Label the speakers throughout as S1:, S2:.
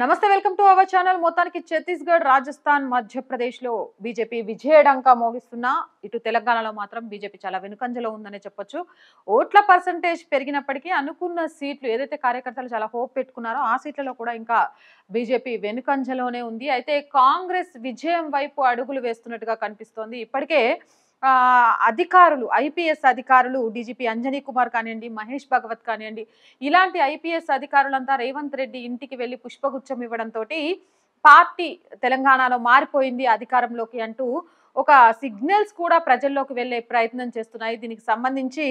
S1: నమస్తే welcome to our channel మొత్తానికి ఛత్తీస్గఢ్ రాజస్థాన్ మధ్యప్రదేశ్ లో బీజేపీ విజయడంక మోగిస్తున్నా ఇటు తెలంగాణలో మాత్రం బీజేపీ చాలా వెనుకంజలో ఉందనే చెప్పొచ్చు ఓట్ల పర్సంటేజ్ పెరిగినప్పటికీ అనుకున్న సీట్లు ఏదైతే కార్యకర్తలు చాలా హోప్ పెట్టుకున్నారో ఆ సీట్లలో కూడా ఇంకా బీజేపీ వెనుకంజలోనే ఉంది అయితే కాంగ్రెస్ విజయం వైపు అడుగులు వేస్తున్నట్టుగా కనిపిస్తోంది ఇప్పటికే అధికారులు ఐపీఎస్ అధికారులు డీజీపీ అంజనీ కుమార్ కానివ్వండి మహేష్ భగవత్ కానివ్వండి ఇలాంటి ఐపీఎస్ అధికారులంతా రేవంత్ రెడ్డి ఇంటికి వెళ్ళి పుష్పగుచ్చం ఇవ్వడంతో పార్టీ తెలంగాణలో మారిపోయింది అధికారంలోకి అంటూ ఒక సిగ్నల్స్ కూడా ప్రజల్లోకి వెళ్ళే ప్రయత్నం చేస్తున్నాయి దీనికి సంబంధించి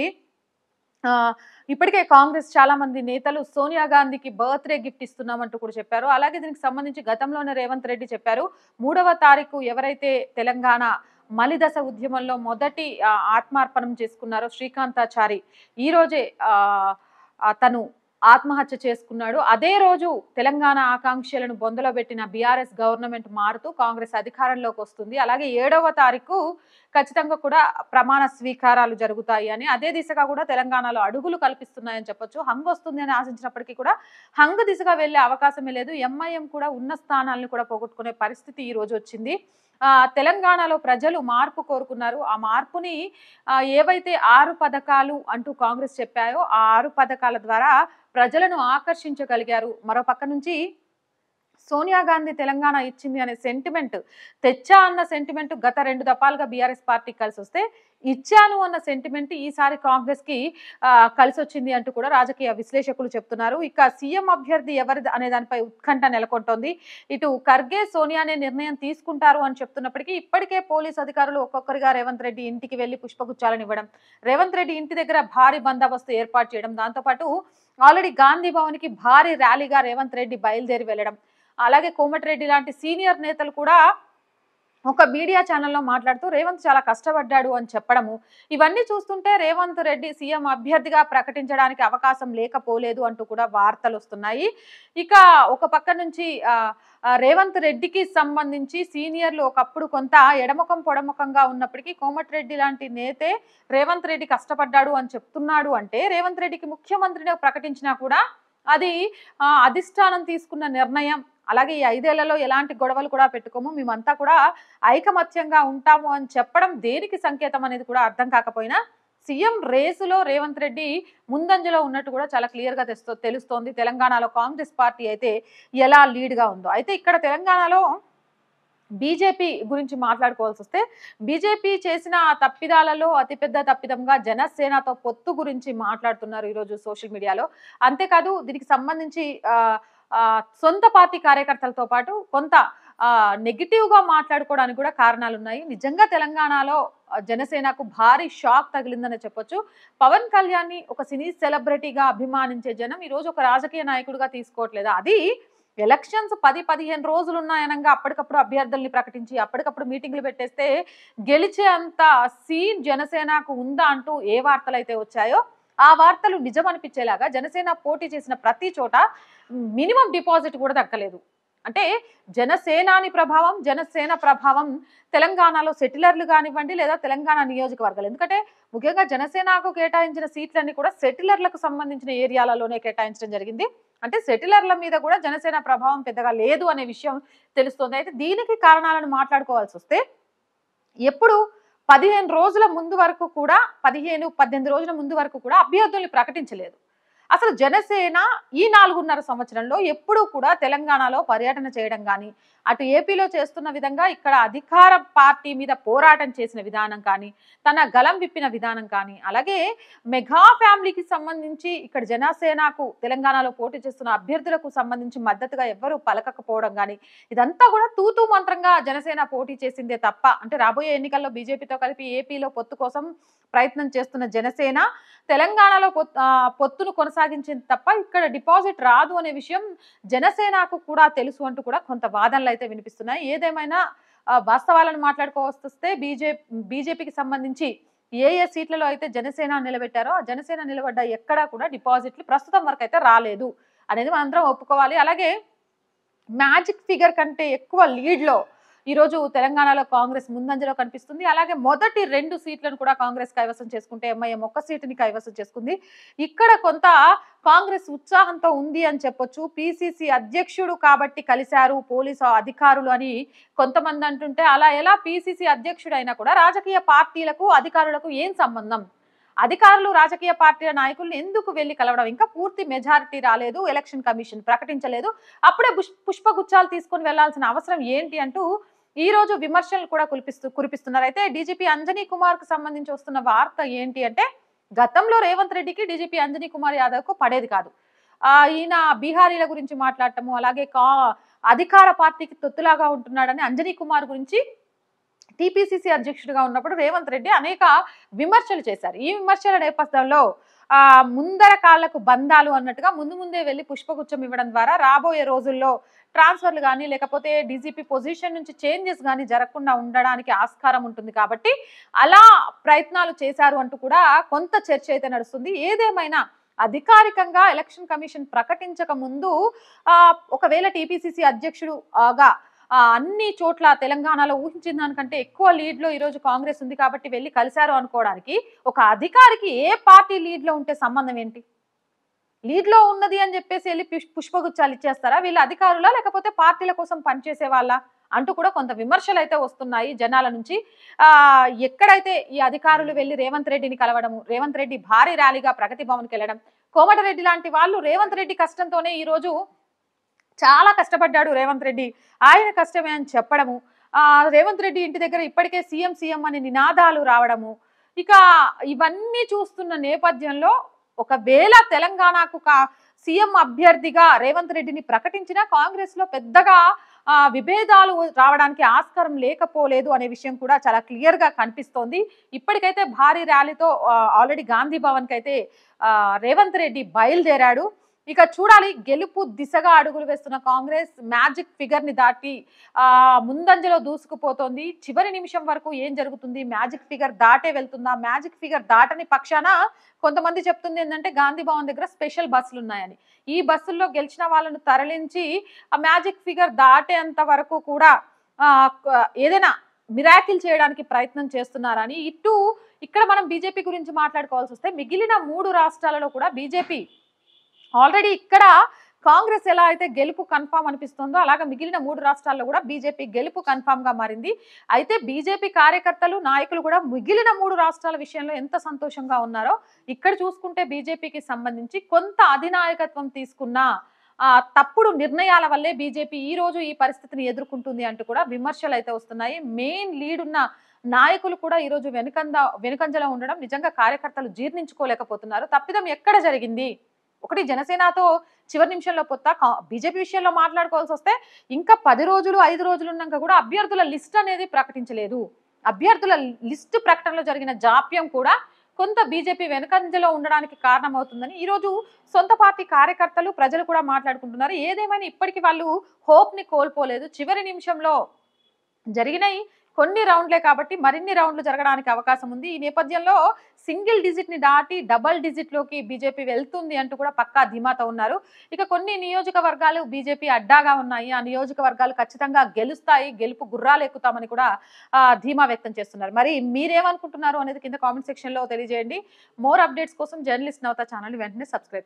S1: ఇప్పటికే కాంగ్రెస్ చాలా మంది నేతలు సోనియా గాంధీకి బర్త్డే గిఫ్ట్ ఇస్తున్నామంటూ కూడా చెప్పారు అలాగే దీనికి సంబంధించి గతంలోనే రేవంత్ రెడ్డి చెప్పారు మూడవ తారీఖు ఎవరైతే తెలంగాణ మలిదశ ఉద్యమంలో మొదటి ఆత్మార్పణం చేసుకున్నారు శ్రీకాంతాచారి ఈరోజే తను ఆత్మహత్య చేసుకున్నాడు అదే రోజు తెలంగాణ ఆకాంక్షలను బొందలో పెట్టిన బీఆర్ఎస్ గవర్నమెంట్ మారుతూ కాంగ్రెస్ అధికారంలోకి వస్తుంది అలాగే ఏడవ తారీఖు ఖచ్చితంగా కూడా ప్రమాణ స్వీకారాలు జరుగుతాయి అని అదే దిశగా కూడా తెలంగాణలో అడుగులు కల్పిస్తున్నాయని చెప్పొచ్చు హంగ్ వస్తుంది అని ఆశించినప్పటికీ కూడా హంగ్ దిశగా వెళ్లే అవకాశమే లేదు ఎంఐఎం కూడా ఉన్న స్థానాలను కూడా పోగొట్టుకునే పరిస్థితి ఈ రోజు వచ్చింది తెలంగాణలో ప్రజలు మార్పు కోరుకున్నారు ఆ మార్పుని ఏవైతే ఆరు పథకాలు అంటూ కాంగ్రెస్ చెప్పాయో ఆ ఆరు పథకాల ద్వారా ప్రజలను ఆకర్షించగలిగారు మరో పక్క నుంచి సోనియా గాంధీ తెలంగాణ ఇచ్చింది అనే సెంటిమెంట్ తెచ్చా అన్న సెంటిమెంట్ గత రెండు దఫాలుగా బీఆర్ఎస్ పార్టీ కలిసి వస్తే ఇచ్చాను అన్న సెంటిమెంట్ ఈసారి కాంగ్రెస్కి కలిసి వచ్చింది అంటూ కూడా రాజకీయ విశ్లేషకులు చెప్తున్నారు ఇక సీఎం అభ్యర్థి ఎవరి అనే దానిపై ఉత్కంఠ నెలకొంటోంది ఇటు ఖర్గే సోనియానే నిర్ణయం తీసుకుంటారు అని చెప్తున్నప్పటికీ ఇప్పటికే పోలీస్ అధికారులు ఒక్కొక్కరిగా రేవంత్ రెడ్డి ఇంటికి వెళ్లి పుష్పగుచ్చాలని ఇవ్వడం రేవంత్ రెడ్డి ఇంటి దగ్గర భారీ బందోబస్తు ఏర్పాటు చేయడం దాంతోపాటు ఆల్రెడీ గాంధీ కి భారీ ర్యాలీగా రేవంత్ రెడ్డి బయలుదేరి వెళ్లడం అలాగే కోమటిరెడ్డి లాంటి సీనియర్ నేతలు కూడా ఒక మీడియా ఛానల్లో మాట్లాడుతూ రేవంత్ చాలా కష్టపడ్డాడు అని చెప్పడము ఇవన్నీ చూస్తుంటే రేవంత్ రెడ్డి సీఎం అభ్యర్థిగా ప్రకటించడానికి అవకాశం లేకపోలేదు అంటూ కూడా వార్తలు వస్తున్నాయి ఇక ఒక పక్క నుంచి రేవంత్ రెడ్డికి సంబంధించి సీనియర్లు ఒకప్పుడు కొంత ఎడముఖం పొడముఖంగా ఉన్నప్పటికీ కోమటిరెడ్డి లాంటి నేతే రేవంత్ రెడ్డి కష్టపడ్డాడు అని చెప్తున్నాడు అంటే రేవంత్ రెడ్డికి ముఖ్యమంత్రిని ప్రకటించినా కూడా అది అధిష్టానం తీసుకున్న నిర్ణయం అలాగే ఈ ఐదేళ్లలో ఎలాంటి గొడవలు కూడా పెట్టుకోము మేమంతా కూడా ఐకమత్యంగా ఉంటాము అని చెప్పడం దేనికి సంకేతం అనేది కూడా అర్థం కాకపోయినా సీఎం రేసులో రేవంత్ రెడ్డి ముందంజలో ఉన్నట్టు కూడా చాలా క్లియర్గా తెస్తో తెలుస్తోంది తెలంగాణలో కాంగ్రెస్ పార్టీ అయితే ఎలా లీడ్గా ఉందో అయితే ఇక్కడ తెలంగాణలో బీజేపీ గురించి మాట్లాడుకోవాల్సి వస్తే బీజేపీ చేసిన తప్పిదాలలో అతిపెద్ద తప్పిదంగా జనసేనతో పొత్తు గురించి మాట్లాడుతున్నారు ఈరోజు సోషల్ మీడియాలో అంతేకాదు దీనికి సంబంధించి సొంత పార్టీ కార్యకర్తలతో పాటు కొంత గా మాట్లాడుకోవడానికి కూడా కారణాలు ఉన్నాయి నిజంగా తెలంగాణలో జనసేనకు భారీ షాక్ తగిలిందని చెప్పొచ్చు పవన్ కళ్యాణ్ని ఒక సినీ సెలబ్రిటీగా అభిమానించే జనం ఈరోజు ఒక రాజకీయ నాయకుడిగా తీసుకోవట్లేదు అది ఎలక్షన్స్ పది పదిహేను రోజులు ఉన్నాయనగా అప్పటికప్పుడు అభ్యర్థుల్ని ప్రకటించి అప్పటికప్పుడు మీటింగ్లు పెట్టేస్తే గెలిచే అంత సీన్ జనసేనకు ఉందా అంటూ ఏ వార్తలు అయితే వచ్చాయో ఆ వార్తలు నిజం అనిపించేలాగా జనసేన పోటీ చేసిన ప్రతి చోట మినిమం డిపాజిట్ కూడా దక్కలేదు అంటే జనసేనాని ప్రభావం జనసేన ప్రభావం తెలంగాణలో సెటిలర్లు కానివ్వండి లేదా తెలంగాణ నియోజకవర్గాలు ఎందుకంటే ముఖ్యంగా జనసేనకు కేటాయించిన సీట్లన్నీ కూడా సెటిలర్లకు సంబంధించిన ఏరియాలలోనే కేటాయించడం జరిగింది అంటే సెటిలర్ల మీద కూడా జనసేన ప్రభావం పెద్దగా లేదు అనే విషయం తెలుస్తుంది అయితే దీనికి కారణాలను మాట్లాడుకోవాల్సి వస్తే ఎప్పుడు పదిహేను రోజుల ముందు వరకు కూడా పదిహేను పద్దెనిమిది రోజుల ముందు వరకు కూడా అభ్యర్థుల్ని ప్రకటించలేదు అసలు జనసేన ఈ నాలుగున్నర సంవత్సరంలో ఎప్పుడూ కూడా తెలంగాణలో పర్యటన చేయడం కానీ అటు ఏపీలో చేస్తున్న విధంగా ఇక్కడ అధికార పార్టీ మీద పోరాటం చేసిన విధానం కానీ తన గలం విప్పిన విధానం కానీ అలాగే మెగా ఫ్యామిలీకి సంబంధించి ఇక్కడ జనసేనకు తెలంగాణలో పోటీ చేస్తున్న అభ్యర్థులకు సంబంధించి మద్దతుగా ఎవ్వరూ పలకకపోవడం కానీ ఇదంతా కూడా తూతూ మంత్రంగా జనసేన పోటీ చేసిందే తప్ప అంటే రాబోయే ఎన్నికల్లో బీజేపీతో కలిపి ఏపీలో పొత్తు కోసం ప్రయత్నం చేస్తున్న జనసేన తెలంగాణలో పొత్తును కొనసాగించింది తప్ప ఇక్కడ డిపాజిట్ రాదు అనే విషయం జనసేనకు కూడా తెలుసు అంటూ కూడా కొంత వాదనలు వాదనలు అయితే వినిపిస్తున్నాయి ఏదేమైనా వాస్తవాలను మాట్లాడుకోవస్తే బీజేపీ బీజేపీకి సంబంధించి ఏ ఏ సీట్లలో అయితే జనసేన నిలబెట్టారో ఆ జనసేన నిలబడ్డ ఎక్కడా కూడా డిపాజిట్లు ప్రస్తుతం వరకు అయితే రాలేదు అనేది మనందరం ఒప్పుకోవాలి అలాగే మ్యాజిక్ ఫిగర్ కంటే ఎక్కువ లీడ్లో ఈరోజు తెలంగాణలో కాంగ్రెస్ ముందంజలో కనిపిస్తుంది అలాగే మొదటి రెండు సీట్లను కూడా కాంగ్రెస్ కైవసం చేసుకుంటే ఎంఐఎం ఒక్క సీటుని కైవసం చేసుకుంది ఇక్కడ కొంత కాంగ్రెస్ ఉత్సాహంతో ఉంది అని చెప్పొచ్చు పిసిసి అధ్యక్షుడు కాబట్టి కలిశారు పోలీసు అధికారులు అని కొంతమంది అంటుంటే అలా ఎలా పిసిసి అధ్యక్షుడైనా కూడా రాజకీయ పార్టీలకు అధికారులకు ఏం సంబంధం అధికారులు రాజకీయ పార్టీల నాయకులను ఎందుకు వెళ్లి కలవడం ఇంకా పూర్తి మెజారిటీ రాలేదు ఎలక్షన్ కమిషన్ ప్రకటించలేదు అప్పుడే పుష్పగుచ్చాలు తీసుకుని వెళ్లాల్సిన అవసరం ఏంటి అంటూ ఈ రోజు విమర్శలు కూడా కురిపిస్తూ కురిపిస్తున్నారు అయితే డీజీపీ అంజనీ కుమార్ కు సంబంధించి వస్తున్న వార్త ఏంటి అంటే గతంలో రేవంత్ రెడ్డికి డీజీపీ అంజనీ కుమార్ యాదవ్ కు పడేది కాదు ఈయన బీహారీల గురించి మాట్లాడటము అలాగే కా అధికార పార్టీకి తొత్తులాగా ఉంటున్నాడని అంజనీ కుమార్ గురించి టీపీసీసీ అధ్యక్షుడిగా ఉన్నప్పుడు రేవంత్ రెడ్డి అనేక విమర్శలు చేశారు ఈ విమర్శల నేపథ్యంలో ముందర కాళ్లకు బంధాలు అన్నట్టుగా ముందు ముందే వెళ్ళి పుష్పగుచ్చం ఇవ్వడం ద్వారా రాబోయే రోజుల్లో ట్రాన్స్ఫర్లు కానీ లేకపోతే డీజీపీ పొజిషన్ నుంచి చేంజెస్ కానీ జరగకుండా ఉండడానికి ఆస్కారం ఉంటుంది కాబట్టి అలా ప్రయత్నాలు చేశారు అంటూ కూడా కొంత చర్చ అయితే నడుస్తుంది ఏదేమైనా అధికారికంగా ఎలక్షన్ కమిషన్ ప్రకటించక ముందు ఒకవేళ టీపీసీసీ అధ్యక్షుడుగా అన్ని చోట్ల తెలంగాణలో ఊహించిన దానికంటే ఎక్కువ లీడ్లో ఈరోజు కాంగ్రెస్ ఉంది కాబట్టి వెళ్ళి కలిశారు అనుకోవడానికి ఒక అధికారికి ఏ పార్టీ లీడ్లో ఉంటే సంబంధం ఏంటి లీడ్లో ఉన్నది అని చెప్పేసి వెళ్ళి పుష్పగుచ్చాలు ఇచ్చేస్తారా వీళ్ళ అధికారులా లేకపోతే పార్టీల కోసం పనిచేసే వాళ్ళ అంటూ కూడా కొంత విమర్శలు అయితే వస్తున్నాయి జనాల నుంచి ఎక్కడైతే ఈ అధికారులు వెళ్ళి రేవంత్ రెడ్డిని కలవడం రేవంత్ రెడ్డి భారీ ర్యాలీగా ప్రగతి భవన్కి వెళ్ళడం కోమటిరెడ్డి లాంటి వాళ్ళు రేవంత్ రెడ్డి కష్టంతోనే ఈరోజు చాలా కష్టపడ్డాడు రేవంత్ రెడ్డి ఆయన కష్టమే అని చెప్పడము రేవంత్ రెడ్డి ఇంటి దగ్గర ఇప్పటికే సీఎం సీఎం అనే నినాదాలు రావడము ఇక ఇవన్నీ చూస్తున్న నేపథ్యంలో ఒకవేళ తెలంగాణకు కా సీఎం అభ్యర్థిగా రేవంత్ రెడ్డిని ప్రకటించినా కాంగ్రెస్లో పెద్దగా విభేదాలు రావడానికి ఆస్కారం లేకపోలేదు అనే విషయం కూడా చాలా క్లియర్గా కనిపిస్తోంది ఇప్పటికైతే భారీ ర్యాలీతో ఆల్రెడీ గాంధీ భవన్ కైతే రేవంత్ రెడ్డి బయలుదేరాడు ఇక చూడాలి గెలుపు దిశగా అడుగులు వేస్తున్న కాంగ్రెస్ మ్యాజిక్ ఫిగర్ ని దాటి ముందంజలో దూసుకుపోతోంది చివరి నిమిషం వరకు ఏం జరుగుతుంది మ్యాజిక్ ఫిగర్ దాటే వెళ్తుందా మ్యాజిక్ ఫిగర్ దాటని పక్షాన కొంతమంది చెప్తుంది ఏంటంటే గాంధీ భవన్ దగ్గర స్పెషల్ బస్సులు ఉన్నాయని ఈ బస్సుల్లో గెలిచిన వాళ్ళను తరలించి ఆ మ్యాజిక్ ఫిగర్ దాటేంత వరకు కూడా ఏదైనా మిరాకిల్ చేయడానికి ప్రయత్నం చేస్తున్నారని ఇటు ఇక్కడ మనం బీజేపీ గురించి మాట్లాడుకోవాల్సి వస్తే మిగిలిన మూడు రాష్ట్రాలలో కూడా బీజేపీ ఆల్రెడీ ఇక్కడ కాంగ్రెస్ ఎలా అయితే గెలుపు కన్ఫామ్ అనిపిస్తుందో అలాగే మిగిలిన మూడు రాష్ట్రాల్లో కూడా బీజేపీ గెలుపు కన్ఫామ్ గా మారింది అయితే బీజేపీ కార్యకర్తలు నాయకులు కూడా మిగిలిన మూడు రాష్ట్రాల విషయంలో ఎంత సంతోషంగా ఉన్నారో ఇక్కడ చూసుకుంటే బీజేపీకి సంబంధించి కొంత అధినాయకత్వం తీసుకున్న తప్పుడు నిర్ణయాల వల్లే బీజేపీ ఈ రోజు ఈ పరిస్థితిని ఎదుర్కొంటుంది అంటూ కూడా విమర్శలు అయితే వస్తున్నాయి మెయిన్ లీడ్ ఉన్న నాయకులు కూడా ఈరోజు వెనుకంద వెనుకంజలో ఉండడం నిజంగా కార్యకర్తలు జీర్ణించుకోలేకపోతున్నారు తప్పిదం ఎక్కడ జరిగింది ఒకటి జనసేనతో చివరి నిమిషంలో పొత్త బీజేపీ విషయంలో మాట్లాడుకోవాల్సి వస్తే ఇంకా పది రోజులు ఐదు రోజులు ఉన్నాక కూడా అభ్యర్థుల లిస్ట్ అనేది ప్రకటించలేదు అభ్యర్థుల లిస్ట్ ప్రకటనలో జరిగిన జాప్యం కూడా కొంత బీజేపీ వెనకంజలో ఉండడానికి కారణమవుతుందని ఈరోజు సొంత పార్టీ కార్యకర్తలు ప్రజలు కూడా మాట్లాడుకుంటున్నారు ఏదేమైనా ఇప్పటికీ వాళ్ళు హోప్ని కోల్పోలేదు చివరి నిమిషంలో జరిగినాయి కొన్ని రౌండ్లే కాబట్టి మరిన్ని రౌండ్లు జరగడానికి అవకాశం ఉంది ఈ నేపథ్యంలో సింగిల్ డిజిట్ని దాటి డబల్ డిజిట్లోకి బీజేపీ వెళ్తుంది అంటూ కూడా పక్కా ధీమాతో ఉన్నారు ఇక కొన్ని నియోజకవర్గాలు బీజేపీ అడ్డాగా ఉన్నాయి ఆ నియోజకవర్గాలు ఖచ్చితంగా గెలుస్తాయి గెలుపు గుర్రాలు ఎక్కుతామని కూడా ధీమా వ్యక్తం చేస్తున్నారు మరి మీరేమనుకుంటున్నారు అనేది కింద కామెంట్ సెక్షన్లో తెలియజేయండి మోర్ అప్డేట్స్ కోసం జర్నలిస్ట్ నవతా ఛానల్ వెంటనే సబ్స్క్రైబ్